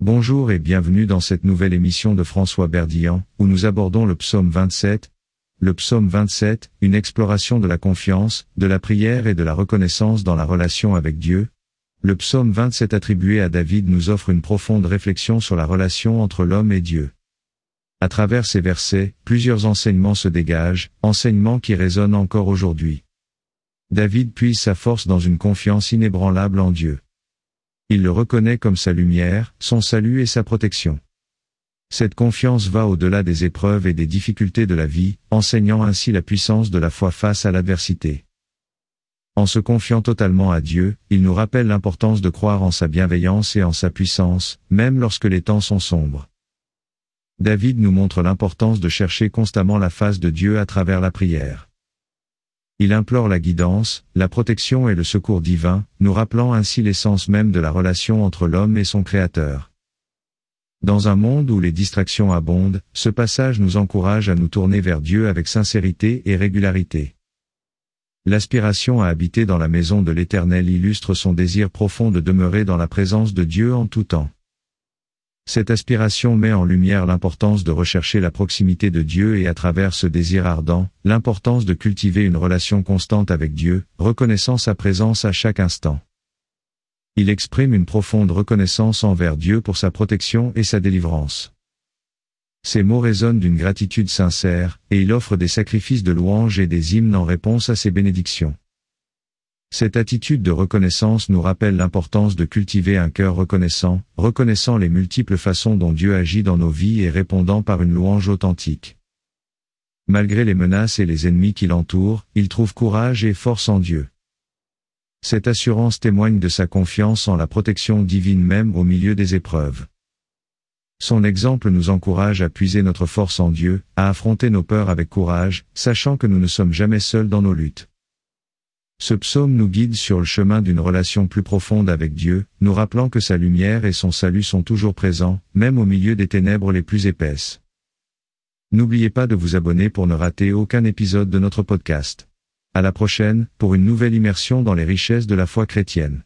Bonjour et bienvenue dans cette nouvelle émission de François Berdian, où nous abordons le psaume 27, le psaume 27, une exploration de la confiance, de la prière et de la reconnaissance dans la relation avec Dieu. Le psaume 27 attribué à David nous offre une profonde réflexion sur la relation entre l'homme et Dieu. À travers ces versets, plusieurs enseignements se dégagent, enseignements qui résonnent encore aujourd'hui. David puise sa force dans une confiance inébranlable en Dieu il le reconnaît comme sa lumière, son salut et sa protection. Cette confiance va au-delà des épreuves et des difficultés de la vie, enseignant ainsi la puissance de la foi face à l'adversité. En se confiant totalement à Dieu, il nous rappelle l'importance de croire en sa bienveillance et en sa puissance, même lorsque les temps sont sombres. David nous montre l'importance de chercher constamment la face de Dieu à travers la prière. Il implore la guidance, la protection et le secours divin, nous rappelant ainsi l'essence même de la relation entre l'homme et son Créateur. Dans un monde où les distractions abondent, ce passage nous encourage à nous tourner vers Dieu avec sincérité et régularité. L'aspiration à habiter dans la maison de l'Éternel illustre son désir profond de demeurer dans la présence de Dieu en tout temps. Cette aspiration met en lumière l'importance de rechercher la proximité de Dieu et à travers ce désir ardent, l'importance de cultiver une relation constante avec Dieu, reconnaissant sa présence à chaque instant. Il exprime une profonde reconnaissance envers Dieu pour sa protection et sa délivrance. Ces mots résonnent d'une gratitude sincère, et il offre des sacrifices de louange et des hymnes en réponse à ses bénédictions. Cette attitude de reconnaissance nous rappelle l'importance de cultiver un cœur reconnaissant, reconnaissant les multiples façons dont Dieu agit dans nos vies et répondant par une louange authentique. Malgré les menaces et les ennemis qui l'entourent, il trouve courage et force en Dieu. Cette assurance témoigne de sa confiance en la protection divine même au milieu des épreuves. Son exemple nous encourage à puiser notre force en Dieu, à affronter nos peurs avec courage, sachant que nous ne sommes jamais seuls dans nos luttes. Ce psaume nous guide sur le chemin d'une relation plus profonde avec Dieu, nous rappelant que sa lumière et son salut sont toujours présents, même au milieu des ténèbres les plus épaisses. N'oubliez pas de vous abonner pour ne rater aucun épisode de notre podcast. À la prochaine, pour une nouvelle immersion dans les richesses de la foi chrétienne.